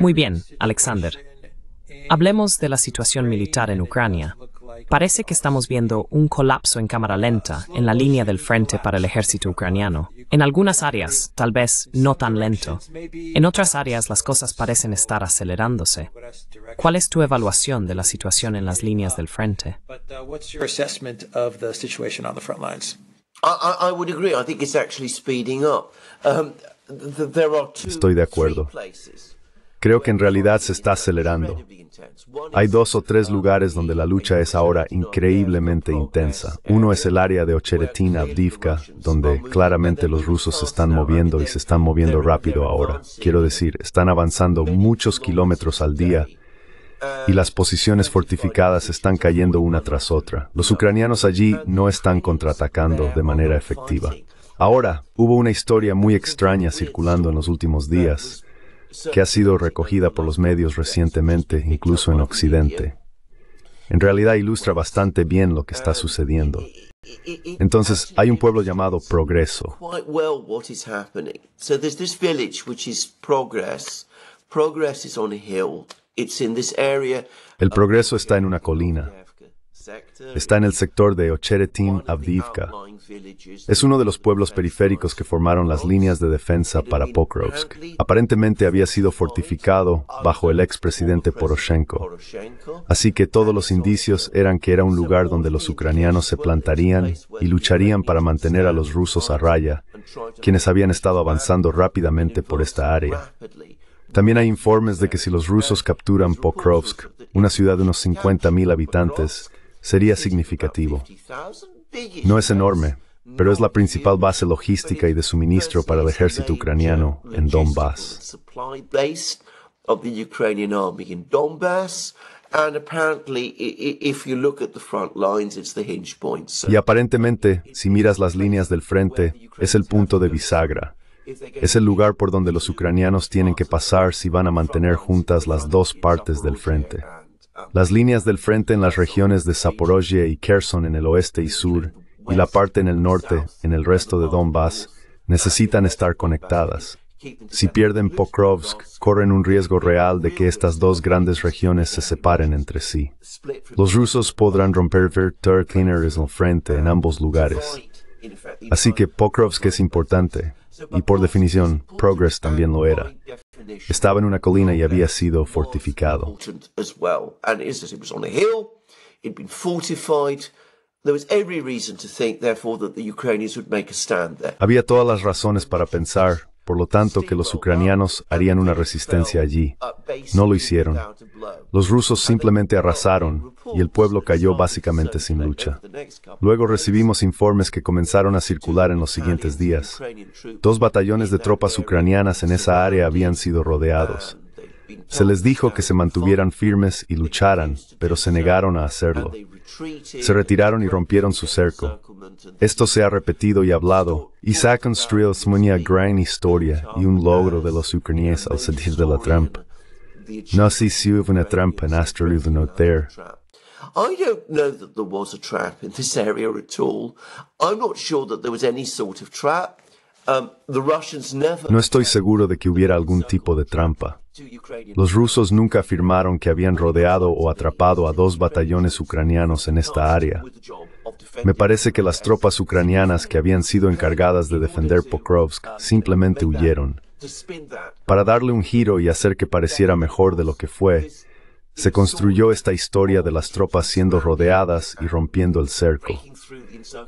Muy bien, Alexander. Hablemos de la situación militar en Ucrania. Parece que estamos viendo un colapso en cámara lenta en la línea del frente para el ejército ucraniano. En algunas áreas, tal vez no tan lento. En otras áreas, las cosas parecen estar acelerándose. ¿Cuál es tu evaluación de la situación en las líneas del frente? Uh, Estoy de acuerdo. Creo que en realidad se está acelerando. Hay dos o tres um, lugares donde la lucha es ahora increíblemente intensa. Uno es el área de Ocheretina, Avdivka, donde claramente los rusos se están moviendo y se están moviendo rápido ahora. Quiero decir, están avanzando muchos kilómetros al día uh, y las posiciones fortificadas están cayendo una tras otra. Los ucranianos allí uh, no están contraatacando de manera efectiva. Ahora, hubo una historia muy extraña circulando en los últimos días que ha sido recogida por los medios recientemente, incluso en Occidente. En realidad ilustra bastante bien lo que está sucediendo. Entonces, hay un pueblo llamado Progreso. El progreso está en una colina. Está en el sector de Ocheretin avdivka Es uno de los pueblos periféricos que formaron las líneas de defensa para Pokrovsk. Aparentemente había sido fortificado bajo el expresidente Poroshenko. Así que todos los indicios eran que era un lugar donde los ucranianos se plantarían y lucharían para mantener a los rusos a raya, quienes habían estado avanzando rápidamente por esta área. También hay informes de que si los rusos capturan Pokrovsk, una ciudad de unos 50.000 habitantes, sería significativo. No es enorme, pero es la principal base logística y de suministro para el ejército ucraniano en Donbass. Y aparentemente, si miras las líneas del frente, es el punto de bisagra. Es el lugar por donde los ucranianos tienen que pasar si van a mantener juntas las dos partes del frente. Las líneas del frente en las regiones de Zaporozhye y Kherson en el oeste y sur, y la parte en el norte, en el resto de Donbass, necesitan estar conectadas. Si pierden Pokrovsk, corren un riesgo real de que estas dos grandes regiones se separen entre sí. Los rusos podrán romper Verter en el frente en ambos lugares, Así que Pokrovsk es importante, y por definición, Progress también lo era. Estaba en una colina y había sido fortificado. Había todas las razones para pensar por lo tanto que los ucranianos harían una resistencia allí. No lo hicieron. Los rusos simplemente arrasaron y el pueblo cayó básicamente sin lucha. Luego recibimos informes que comenzaron a circular en los siguientes días. Dos batallones de tropas ucranianas en esa área habían sido rodeados. Se les dijo que se mantuvieran firmes y lucharan, pero se negaron a hacerlo se retiraron y rompieron su cerco. Esto se ha repetido y hablado, Isaac construyó una gran historia y un logro de los ucranianos al salir de la trampa. No sé si hubo una trampa en Astrolud there. I don't know that there was a trap in this area at all. I'm not sure that there was any sort of trap. Um, the Russians never... No estoy seguro de que hubiera algún tipo de trampa. Los rusos nunca afirmaron que habían rodeado o atrapado a dos batallones ucranianos en esta área. Me parece que las tropas ucranianas que habían sido encargadas de defender Pokrovsk simplemente huyeron. Para darle un giro y hacer que pareciera mejor de lo que fue, se construyó esta historia de las tropas siendo rodeadas y rompiendo el cerco.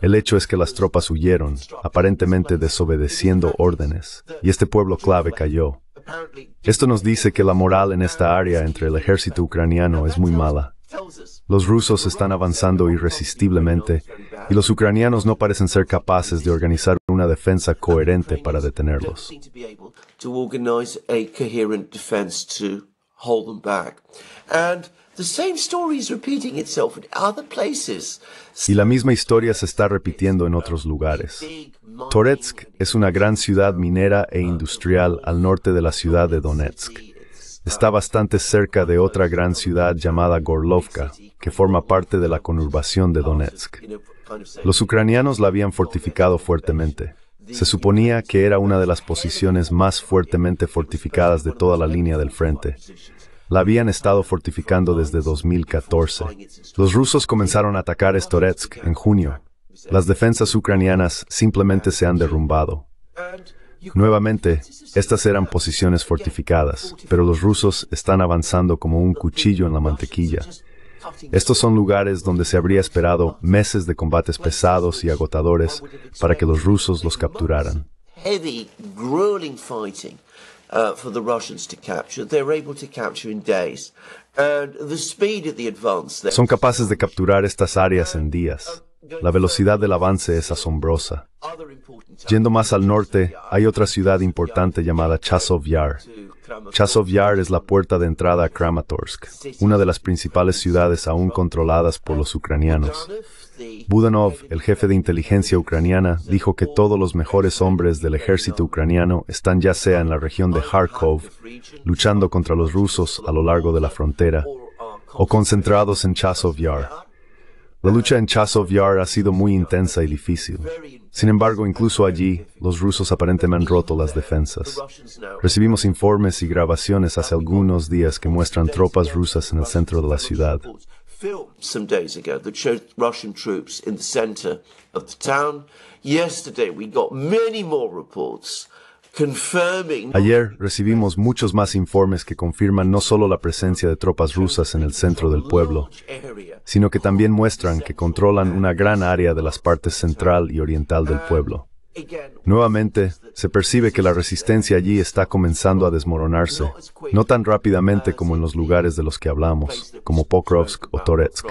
El hecho es que las tropas huyeron, aparentemente desobedeciendo órdenes, y este pueblo clave cayó. Esto nos dice que la moral en esta área entre el ejército ucraniano es muy mala. Los rusos están avanzando irresistiblemente y los ucranianos no parecen ser capaces de organizar una defensa coherente para detenerlos. Y la misma historia se está repitiendo en otros lugares. Toretsk es una gran ciudad minera e industrial al norte de la ciudad de Donetsk. Está bastante cerca de otra gran ciudad llamada Gorlovka, que forma parte de la conurbación de Donetsk. Los ucranianos la habían fortificado fuertemente. Se suponía que era una de las posiciones más fuertemente fortificadas de toda la línea del frente. La habían estado fortificando desde 2014. Los rusos comenzaron a atacar Storetsk en junio, las defensas ucranianas simplemente se han derrumbado. Nuevamente, estas eran posiciones fortificadas, pero los rusos están avanzando como un cuchillo en la mantequilla. Estos son lugares donde se habría esperado meses de combates pesados y agotadores para que los rusos los capturaran. Son capaces de capturar estas áreas en días. La velocidad del avance es asombrosa. Yendo más al norte, hay otra ciudad importante llamada Chasov Yar. Chasov Yar es la puerta de entrada a Kramatorsk, una de las principales ciudades aún controladas por los ucranianos. Budanov, el jefe de inteligencia ucraniana, dijo que todos los mejores hombres del ejército ucraniano están ya sea en la región de Kharkov, luchando contra los rusos a lo largo de la frontera, o concentrados en Chasov Yar. La lucha en Chasov Yar ha sido muy intensa y difícil. Sin embargo, incluso allí, los rusos aparentemente han roto las defensas. Recibimos informes y grabaciones hace algunos días que muestran tropas rusas en el centro de la ciudad. Ayer recibimos muchos más informes que confirman no solo la presencia de tropas rusas en el centro del pueblo, sino que también muestran que controlan una gran área de las partes central y oriental del pueblo. Nuevamente, se percibe que la resistencia allí está comenzando a desmoronarse, no tan rápidamente como en los lugares de los que hablamos, como Pokrovsk o Toretsk.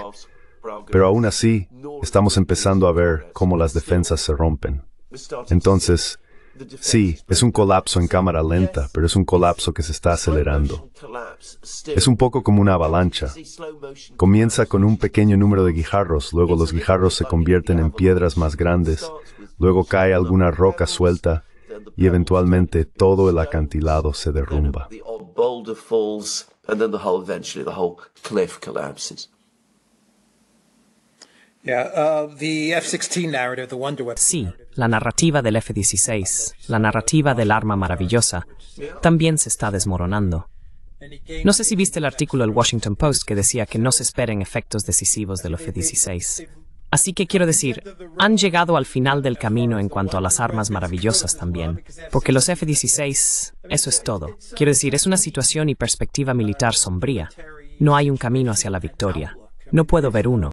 Pero aún así, estamos empezando a ver cómo las defensas se rompen. Entonces, Sí, es un colapso en cámara lenta, pero es un colapso que se está acelerando. Es un poco como una avalancha. Comienza con un pequeño número de guijarros, luego los guijarros se convierten en piedras más grandes, luego cae alguna roca suelta y eventualmente todo el acantilado se derrumba. Uh, sí, la narrativa del F-16, la narrativa del arma maravillosa, también se está desmoronando. No sé si viste el artículo del Washington Post que decía que no se esperen efectos decisivos del F-16. Así que quiero decir, han llegado al final del camino en cuanto a las armas maravillosas también, porque los F-16, eso es todo. Quiero decir, es una situación y perspectiva militar sombría. No hay un camino hacia la victoria. No puedo ver uno.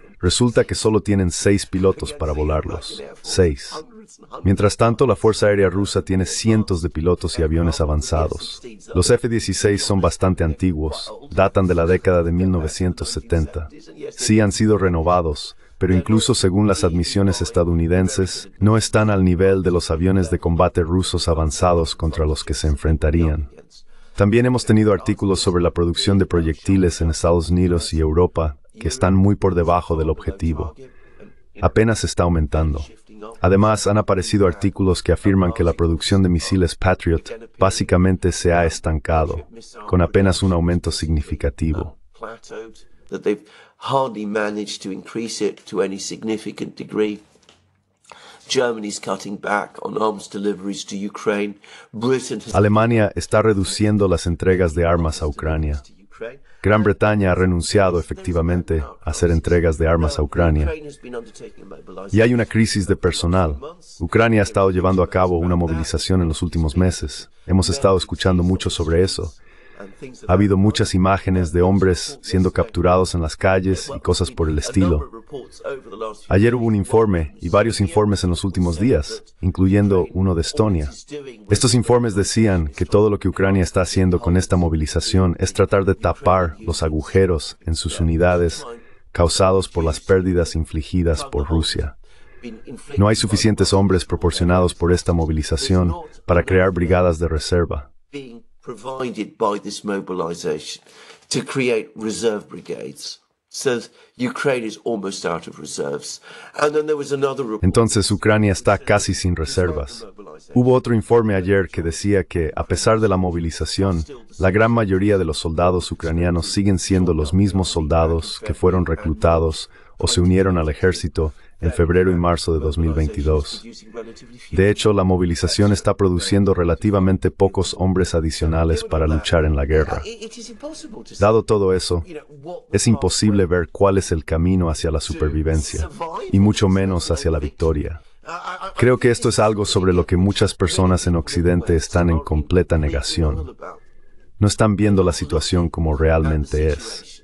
Resulta que solo tienen seis pilotos para volarlos. Seis. Mientras tanto, la Fuerza Aérea Rusa tiene cientos de pilotos y aviones avanzados. Los F-16 son bastante antiguos, datan de la década de 1970. Sí han sido renovados, pero incluso según las admisiones estadounidenses, no están al nivel de los aviones de combate rusos avanzados contra los que se enfrentarían. También hemos tenido artículos sobre la producción de proyectiles en Estados Unidos y Europa, que están muy por debajo del objetivo. Apenas está aumentando. Además, han aparecido artículos que afirman que la producción de misiles Patriot básicamente se ha estancado, con apenas un aumento significativo. Alemania está reduciendo las entregas de armas a Ucrania. Gran Bretaña ha renunciado efectivamente a hacer entregas de armas a Ucrania y hay una crisis de personal. Ucrania ha estado llevando a cabo una movilización en los últimos meses. Hemos estado escuchando mucho sobre eso ha habido muchas imágenes de hombres siendo capturados en las calles y cosas por el estilo. Ayer hubo un informe y varios informes en los últimos días, incluyendo uno de Estonia. Estos informes decían que todo lo que Ucrania está haciendo con esta movilización es tratar de tapar los agujeros en sus unidades causados por las pérdidas infligidas por Rusia. No hay suficientes hombres proporcionados por esta movilización para crear brigadas de reserva. Entonces Ucrania está casi sin reservas. Hubo otro informe ayer que decía que, a pesar de la movilización, la gran mayoría de los soldados ucranianos siguen siendo los mismos soldados que fueron reclutados o se unieron al ejército en febrero y marzo de 2022. De hecho, la movilización está produciendo relativamente pocos hombres adicionales para luchar en la guerra. Dado todo eso, es imposible ver cuál es el camino hacia la supervivencia, y mucho menos hacia la victoria. Creo que esto es algo sobre lo que muchas personas en Occidente están en completa negación. No están viendo la situación como realmente es.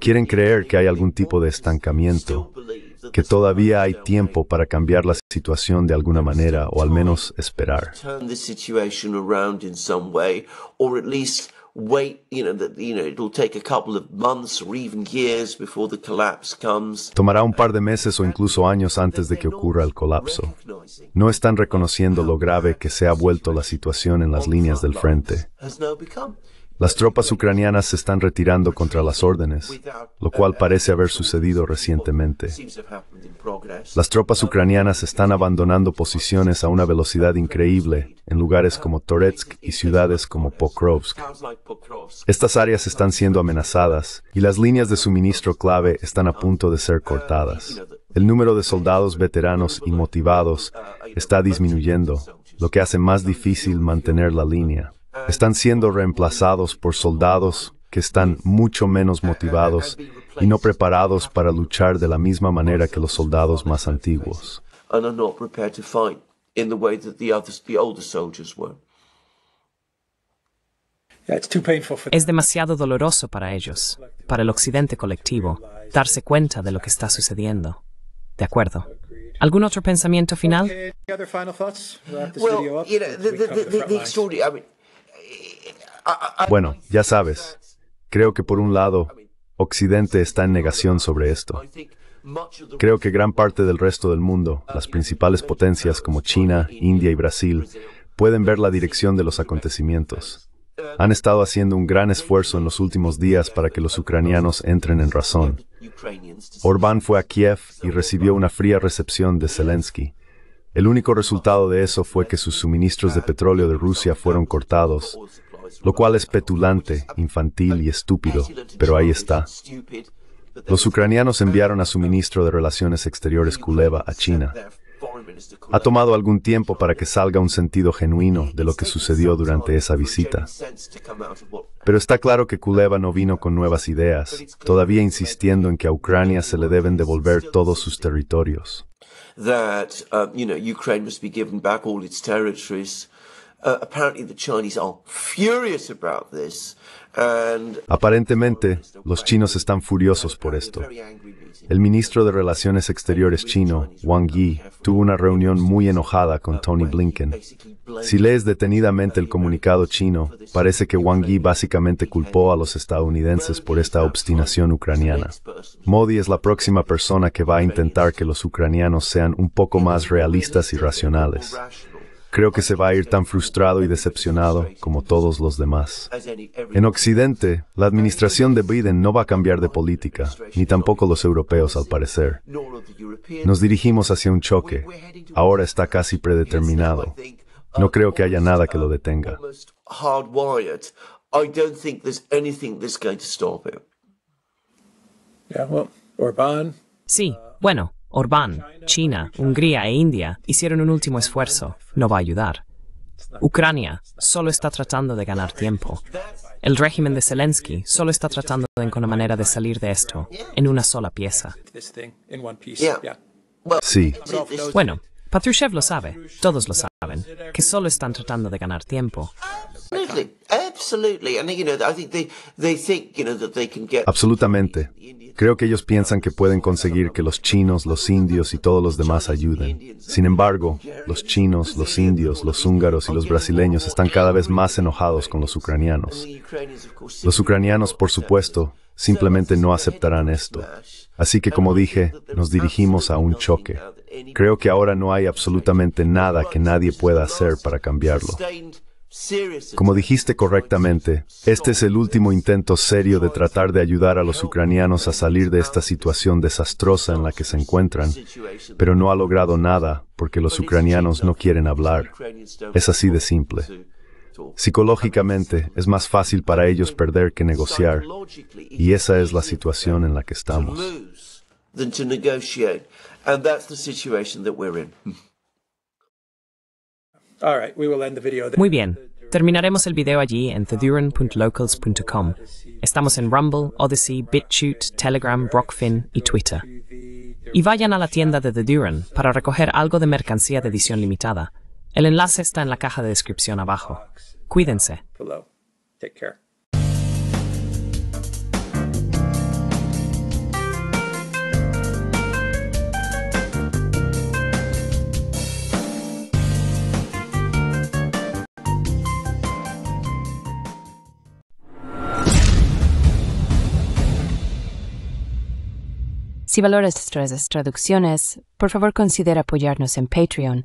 Quieren creer que hay algún tipo de estancamiento, que todavía hay tiempo para cambiar la situación de alguna manera o al menos esperar. Tomará un par de meses o incluso años antes de que ocurra el colapso. No están reconociendo lo grave que se ha vuelto la situación en las líneas del frente. Las tropas ucranianas se están retirando contra las órdenes, lo cual parece haber sucedido recientemente. Las tropas ucranianas están abandonando posiciones a una velocidad increíble en lugares como Toretsk y ciudades como Pokrovsk. Estas áreas están siendo amenazadas y las líneas de suministro clave están a punto de ser cortadas. El número de soldados veteranos y motivados está disminuyendo, lo que hace más difícil mantener la línea están siendo reemplazados por soldados que están mucho menos motivados y no preparados para luchar de la misma manera que los soldados más antiguos. Es demasiado doloroso para ellos, para el occidente colectivo, darse cuenta de lo que está sucediendo. De acuerdo. ¿Algún otro pensamiento final? Bueno, ya sabes, creo que por un lado, Occidente está en negación sobre esto. Creo que gran parte del resto del mundo, las principales potencias como China, India y Brasil, pueden ver la dirección de los acontecimientos. Han estado haciendo un gran esfuerzo en los últimos días para que los ucranianos entren en razón. Orbán fue a Kiev y recibió una fría recepción de Zelensky. El único resultado de eso fue que sus suministros de petróleo de Rusia fueron cortados lo cual es petulante, infantil y estúpido, pero ahí está. Los ucranianos enviaron a su ministro de Relaciones Exteriores Kuleva a China. Ha tomado algún tiempo para que salga un sentido genuino de lo que sucedió durante esa visita. Pero está claro que Kuleva no vino con nuevas ideas, todavía insistiendo en que a Ucrania se le deben devolver todos sus territorios. Uh, Aparentemente, los chinos están furiosos por esto. El ministro de Relaciones Exteriores chino, Wang Yi, tuvo una reunión muy enojada con Tony Blinken. Si lees detenidamente el comunicado chino, parece que Wang Yi básicamente culpó a los estadounidenses por esta obstinación ucraniana. Modi es la próxima persona que va a intentar que los ucranianos sean un poco más realistas y racionales. Creo que se va a ir tan frustrado y decepcionado como todos los demás. En Occidente, la administración de Biden no va a cambiar de política, ni tampoco los europeos al parecer. Nos dirigimos hacia un choque. Ahora está casi predeterminado. No creo que haya nada que lo detenga. Sí, bueno. Orbán, China, Hungría e India hicieron un último esfuerzo. No va a ayudar. Ucrania solo está tratando de ganar tiempo. El régimen de Zelensky solo está tratando de encontrar una manera de salir de esto en una sola pieza. Sí. Bueno, Patrushev lo sabe, todos lo saben que solo están tratando de ganar tiempo. Absolutamente. Creo que ellos piensan que pueden conseguir que los chinos, los indios y todos los demás ayuden. Sin embargo, los chinos, los indios, los húngaros y los brasileños están cada vez más enojados con los ucranianos. Los ucranianos, por supuesto, simplemente no aceptarán esto. Así que como dije, nos dirigimos a un choque. Creo que ahora no hay absolutamente nada que nadie pueda hacer para cambiarlo. Como dijiste correctamente, este es el último intento serio de tratar de ayudar a los ucranianos a salir de esta situación desastrosa en la que se encuentran, pero no ha logrado nada porque los ucranianos no quieren hablar. Es así de simple. Psicológicamente es más fácil para ellos perder que negociar, y esa es la situación en la que estamos. Muy bien, terminaremos el video allí en theduran.locals.com. Estamos en Rumble, Odyssey, BitChute, Telegram, Rockfin y Twitter. Y vayan a la tienda de The Duran para recoger algo de mercancía de edición limitada. El enlace está en la caja de descripción abajo. Cuídense. Si valoras estas traducciones, por favor considera apoyarnos en Patreon